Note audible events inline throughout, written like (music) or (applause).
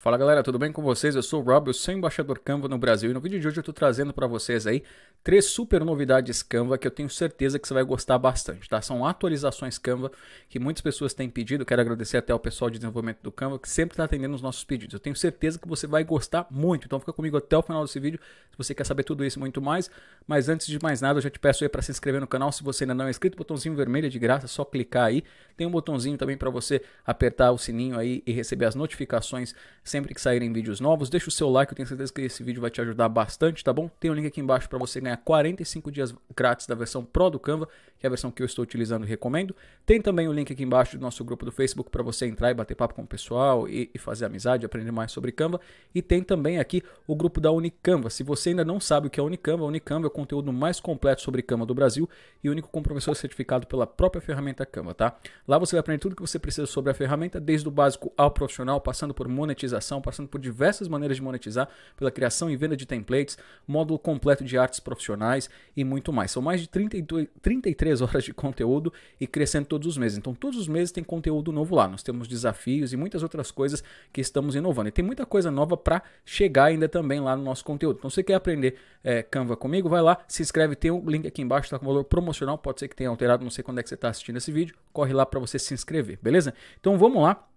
Fala galera, tudo bem com vocês? Eu sou o Rob, eu sou embaixador Canva no Brasil e no vídeo de hoje eu estou trazendo para vocês aí três super novidades Canva que eu tenho certeza que você vai gostar bastante, tá? São atualizações Canva que muitas pessoas têm pedido, quero agradecer até ao pessoal de desenvolvimento do Canva que sempre está atendendo os nossos pedidos. Eu tenho certeza que você vai gostar muito, então fica comigo até o final desse vídeo se você quer saber tudo isso e muito mais. Mas antes de mais nada, eu já te peço aí para se inscrever no canal se você ainda não é inscrito, botãozinho vermelho é de graça, é só clicar aí. Tem um botãozinho também para você apertar o sininho aí e receber as notificações sempre que saírem vídeos novos. Deixa o seu like, eu tenho certeza que esse vídeo vai te ajudar bastante, tá bom? Tem um link aqui embaixo para você ganhar 45 dias grátis da versão Pro do Canva, que é a versão que eu estou utilizando e recomendo. Tem também o um link aqui embaixo do nosso grupo do Facebook para você entrar e bater papo com o pessoal e, e fazer amizade, aprender mais sobre Canva. E tem também aqui o grupo da Unicanva. Se você ainda não sabe o que é Unicanva, Unicanva é o conteúdo mais completo sobre Canva do Brasil e único com professor certificado pela própria ferramenta Canva, tá? Lá você vai aprender tudo o que você precisa sobre a ferramenta, desde o básico ao profissional, passando por monetização monetização, passando por diversas maneiras de monetizar, pela criação e venda de templates, módulo completo de artes profissionais e muito mais. São mais de 32, 33 horas de conteúdo e crescendo todos os meses. Então, todos os meses tem conteúdo novo lá. Nós temos desafios e muitas outras coisas que estamos inovando. E tem muita coisa nova para chegar ainda também lá no nosso conteúdo. Então, se você quer aprender é, Canva comigo, vai lá, se inscreve, tem um link aqui embaixo, está com valor promocional, pode ser que tenha alterado, não sei quando é que você está assistindo esse vídeo, corre lá para você se inscrever, beleza? Então vamos lá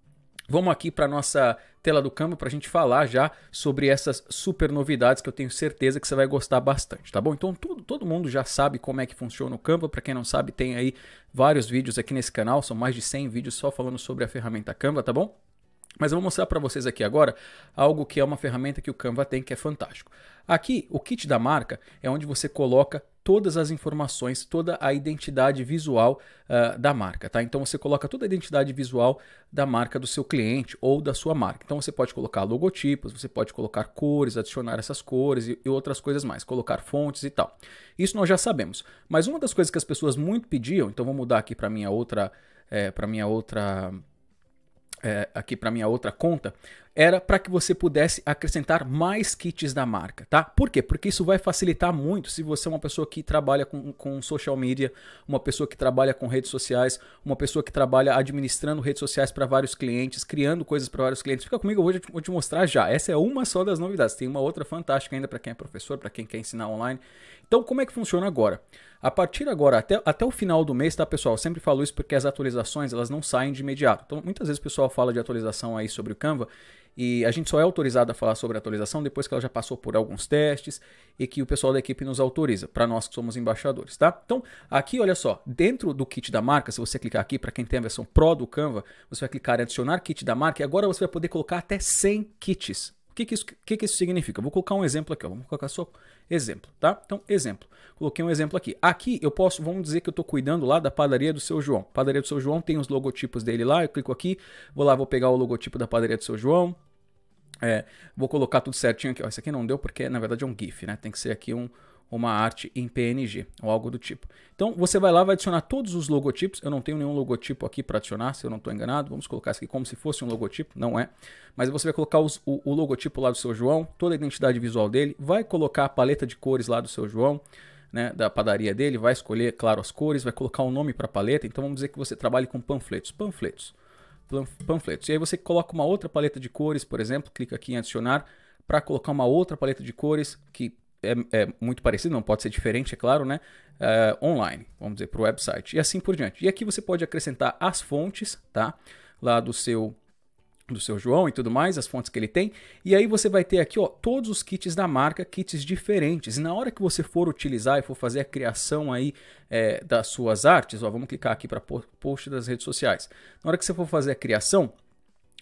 Vamos aqui para nossa tela do câmbio para a gente falar já sobre essas super novidades que eu tenho certeza que você vai gostar bastante, tá bom? Então todo, todo mundo já sabe como é que funciona o câmbio. Para quem não sabe, tem aí vários vídeos aqui nesse canal, são mais de 100 vídeos só falando sobre a ferramenta Canva, tá bom? Mas eu vou mostrar para vocês aqui agora algo que é uma ferramenta que o Canva tem que é fantástico. Aqui, o kit da marca é onde você coloca todas as informações, toda a identidade visual uh, da marca, tá? Então você coloca toda a identidade visual da marca do seu cliente ou da sua marca. Então você pode colocar logotipos, você pode colocar cores, adicionar essas cores e, e outras coisas mais, colocar fontes e tal. Isso nós já sabemos. Mas uma das coisas que as pessoas muito pediam, então vou mudar aqui para minha outra, é, eh, para minha outra é, aqui para minha outra conta, era para que você pudesse acrescentar mais kits da marca, tá? Por quê? Porque isso vai facilitar muito se você é uma pessoa que trabalha com, com social media, uma pessoa que trabalha com redes sociais, uma pessoa que trabalha administrando redes sociais para vários clientes, criando coisas para vários clientes. Fica comigo eu vou te mostrar já. Essa é uma só das novidades. Tem uma outra fantástica ainda para quem é professor, para quem quer ensinar online. Então, como é que funciona agora? A partir agora, até, até o final do mês, tá, pessoal? Eu sempre falo isso porque as atualizações, elas não saem de imediato. Então, muitas vezes o pessoal fala de atualização aí sobre o Canva e a gente só é autorizado a falar sobre a atualização depois que ela já passou por alguns testes e que o pessoal da equipe nos autoriza, para nós que somos embaixadores, tá? Então, aqui, olha só, dentro do kit da marca, se você clicar aqui, para quem tem a versão Pro do Canva, você vai clicar em adicionar kit da marca e agora você vai poder colocar até 100 kits, o que que isso, que que isso significa? Vou colocar um exemplo aqui, ó. vamos colocar só exemplo, tá? Então, exemplo. Coloquei um exemplo aqui. Aqui eu posso, vamos dizer que eu estou cuidando lá da padaria do seu João. Padaria do seu João tem os logotipos dele lá, eu clico aqui, vou lá, vou pegar o logotipo da padaria do seu João, é, vou colocar tudo certinho aqui. Ó, esse aqui não deu porque, na verdade, é um GIF, né? Tem que ser aqui um, uma arte em PNG ou algo do tipo. Então você vai lá, vai adicionar todos os logotipos. Eu não tenho nenhum logotipo aqui para adicionar, se eu não estou enganado. Vamos colocar isso aqui como se fosse um logotipo, não é. Mas você vai colocar os, o, o, logotipo lá do seu João, toda a identidade visual dele, vai colocar a paleta de cores lá do seu João, né, da padaria dele, vai escolher, claro, as cores, vai colocar o um nome para a paleta. Então vamos dizer que você trabalhe com panfletos. Panfletos. Panfletos. E aí você coloca uma outra paleta de cores, por exemplo, clica aqui em adicionar para colocar uma outra paleta de cores que é, é, muito parecido, não pode ser diferente, é claro, né? É, online, vamos dizer, para o website e assim por diante. E aqui você pode acrescentar as fontes, tá? Lá do seu do seu João e tudo mais, as fontes que ele tem. E aí você vai ter aqui, ó, todos os kits da marca, kits diferentes. E na hora que você for utilizar e for fazer a criação aí é, das suas artes, ó, vamos clicar aqui para post das redes sociais. Na hora que você for fazer a criação,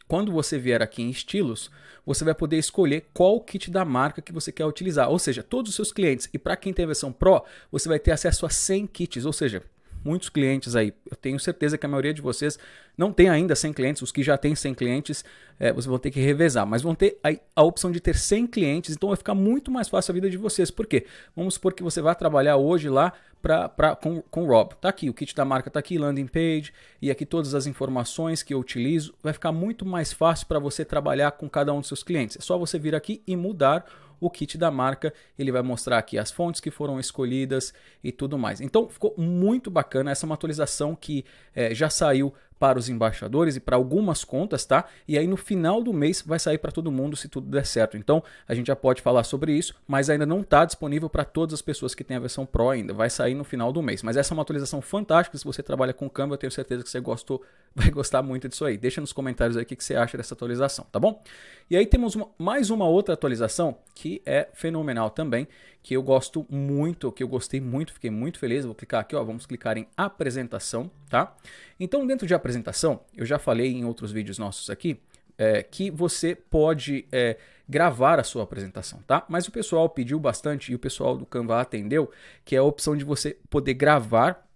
quando você vier aqui em estilos, você vai poder escolher qual kit da marca que você quer utilizar, ou seja, todos os seus clientes. E para quem tem a versão Pro, você vai ter acesso a 100 kits, ou seja, muitos clientes aí. Eu tenho certeza que a maioria de vocês não tem ainda 100 clientes. Os que já têm 100 clientes, é, vocês vão ter que revezar. Mas vão ter a, a, opção de ter 100 clientes. Então vai ficar muito mais fácil a vida de vocês. Por quê? Vamos supor que você vai trabalhar hoje lá pra, pra, com, com o Rob. Tá aqui, o kit da marca tá aqui, landing page. E aqui todas as informações que eu utilizo. Vai ficar muito mais fácil para você trabalhar com cada um dos seus clientes. É só você vir aqui e mudar o kit da marca. Ele vai mostrar aqui as fontes que foram escolhidas e tudo mais. Então ficou muito bacana. Essa é uma atualização que é, já saiu para os embaixadores e para algumas contas, tá? E aí no final do mês vai sair para todo mundo se tudo der certo. Então a gente já pode falar sobre isso, mas ainda não está disponível para todas as pessoas que têm a versão Pro ainda. Vai sair no final do mês. Mas essa é uma atualização fantástica. Se você trabalha com câmbio, eu tenho certeza que você gostou, (laughs) vai gostar muito disso aí. Deixa nos comentários aí o que você acha dessa atualização, tá bom? E aí temos uma, mais uma outra atualização que é fenomenal também, que eu gosto muito, que eu gostei muito, fiquei muito feliz. Vou clicar aqui, ó, vamos clicar em apresentação, tá? Então, dentro de apresentação, eu já falei em outros vídeos nossos aqui, é, que você pode é, gravar a sua apresentação, tá? Mas o pessoal pediu bastante e o pessoal do Canva atendeu, que é a opção de você poder gravar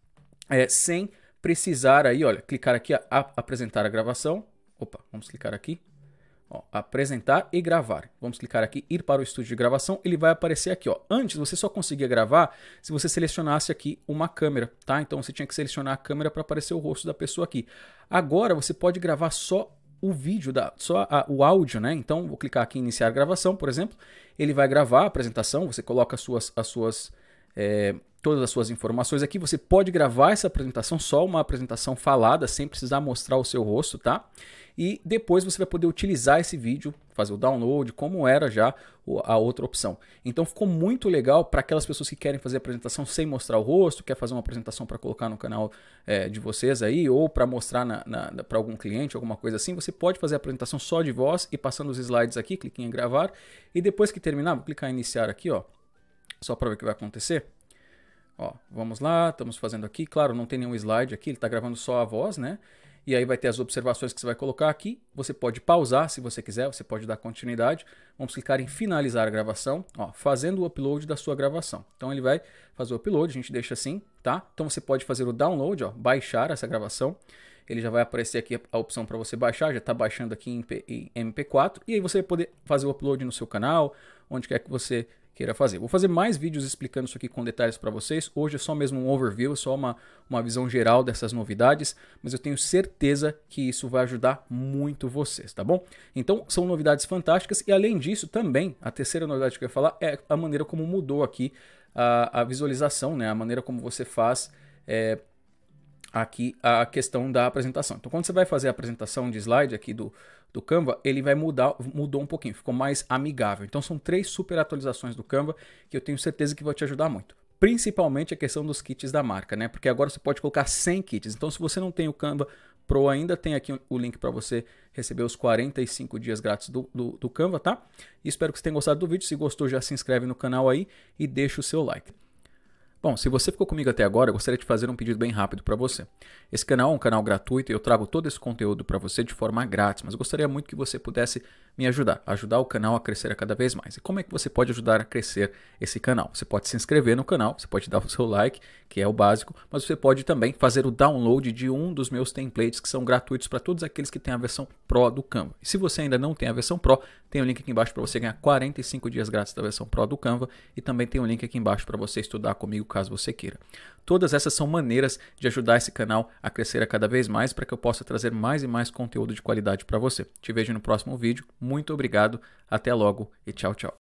é, sem precisar aí, olha, clicar aqui, a, a, apresentar a gravação. Opa, vamos clicar aqui, Ó, apresentar e gravar. Vamos clicar aqui, ir para o estúdio de gravação, ele vai aparecer aqui. Ó. Antes você só conseguia gravar se você selecionasse aqui uma câmera, tá? Então você tinha que selecionar a câmera para aparecer o rosto da pessoa aqui. Agora você pode gravar só o vídeo, da, só a, o áudio, né? Então vou clicar aqui em iniciar gravação, por exemplo. Ele vai gravar a apresentação, você coloca as suas, as suas é, todas as suas informações aqui. Você pode gravar essa apresentação, só uma apresentação falada, sem precisar mostrar o seu rosto, tá? e depois você vai poder utilizar esse vídeo, fazer o download, como era já a outra opção. Então ficou muito legal para aquelas pessoas que querem fazer apresentação sem mostrar o rosto, quer fazer uma apresentação para colocar no canal é, de vocês aí, ou para mostrar para algum cliente, alguma coisa assim. Você pode fazer a apresentação só de voz e passando os slides aqui, clique em gravar. E depois que terminar, vou clicar em iniciar aqui, ó, só para ver o que vai acontecer. Ó, vamos lá, estamos fazendo aqui. Claro, não tem nenhum slide aqui, ele está gravando só a voz, né? E aí vai ter as observações que você vai colocar aqui. Você pode pausar se você quiser, você pode dar continuidade. Vamos clicar em finalizar a gravação, ó, fazendo o upload da sua gravação. Então ele vai fazer o upload, a gente deixa assim, tá? Então você pode fazer o download, ó, baixar essa gravação. Ele já vai aparecer aqui a opção para você baixar, já está baixando aqui em MP4. E aí você vai poder fazer o upload no seu canal, onde quer que você queira fazer. Vou fazer mais vídeos explicando isso aqui com detalhes para vocês. Hoje é só mesmo um overview, é só uma, uma visão geral dessas novidades, mas eu tenho certeza que isso vai ajudar muito vocês, tá bom? Então, são novidades fantásticas e além disso, também, a terceira novidade que eu ia falar é a maneira como mudou aqui a, a visualização, né? A maneira como você faz... É, aqui a questão da apresentação. Então, quando você vai fazer a apresentação de slide aqui do, do Canva, ele vai mudar, mudou um pouquinho, ficou mais amigável. Então, são três super atualizações do Canva que eu tenho certeza que vai te ajudar muito. Principalmente a questão dos kits da marca, né? Porque agora você pode colocar 100 kits. Então, se você não tem o Canva Pro ainda tem aqui o link para você receber os 45 dias grátis do, do, do Canva, tá? E espero que você tenha gostado do vídeo. Se gostou, já se inscreve no canal aí e deixa o seu like. Bom, se você ficou comigo até agora, eu gostaria de fazer um pedido bem rápido para você. Esse canal é um canal gratuito e eu trago todo esse conteúdo para você de forma grátis, mas gostaria muito que você pudesse me ajudar, ajudar o canal a crescer a cada vez mais. E como é que você pode ajudar a crescer esse canal? Você pode se inscrever no canal, você pode dar o seu like, que é o básico, mas você pode também fazer o download de um dos meus templates que são gratuitos para todos aqueles que têm a versão Pro do Canva. E se você ainda não tem a versão Pro, tem o um link aqui embaixo para você ganhar 45 dias grátis da versão Pro do Canva e também tem o um link aqui embaixo para você estudar comigo caso você queira. Todas essas são maneiras de ajudar esse canal a crescer a cada vez mais para que eu possa trazer mais e mais conteúdo de qualidade para você. Te vejo no próximo vídeo. Muito obrigado, até logo e tchau, tchau.